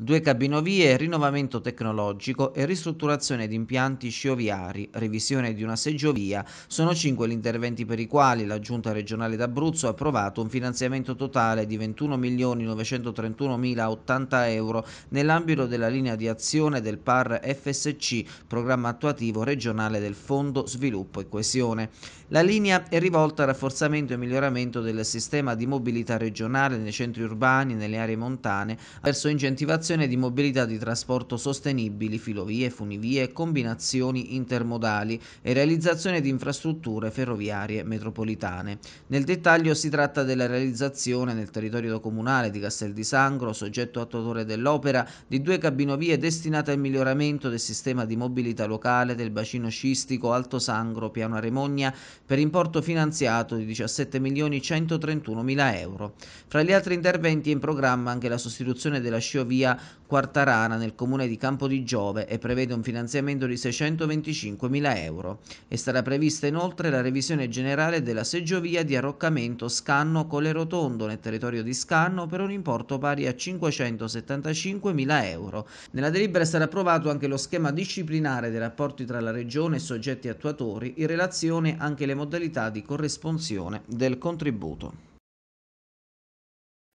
due cabinovie, rinnovamento tecnologico e ristrutturazione di impianti scioviari, revisione di una seggiovia, sono cinque gli interventi per i quali la Giunta regionale d'Abruzzo ha approvato un finanziamento totale di 21.931.080 euro nell'ambito della linea di azione del PAR FSC, programma attuativo regionale del Fondo Sviluppo e Coesione. La linea è rivolta al rafforzamento e miglioramento del sistema di mobilità regionale nei centri urbani e nelle aree montane verso incentivazione promozione di mobilità di trasporto sostenibili, filovie, funivie combinazioni intermodali e realizzazione di infrastrutture ferroviarie metropolitane. Nel dettaglio si tratta della realizzazione nel territorio comunale di Castel di Sangro, soggetto attuatore dell'opera, di due cabinovie destinate al miglioramento del sistema di mobilità locale del bacino scistico Alto Sangro Piano Aremogna per importo finanziato di 17 milioni 131 mila euro. Fra gli altri interventi è in programma anche la sostituzione della sciovia quarta rana nel comune di Campo di Giove e prevede un finanziamento di 625.000 euro. E sarà prevista inoltre la revisione generale della seggiovia di arroccamento Scanno rotondo nel territorio di Scanno per un importo pari a 575.000 euro. Nella delibera sarà approvato anche lo schema disciplinare dei rapporti tra la Regione e soggetti attuatori in relazione anche alle modalità di corrisponzione del contributo.